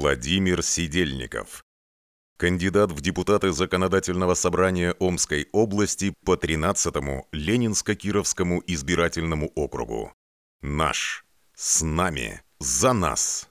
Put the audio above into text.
Владимир Сидельников. Кандидат в депутаты Законодательного собрания Омской области по 13-му Ленинско-Кировскому избирательному округу. Наш. С нами. За нас.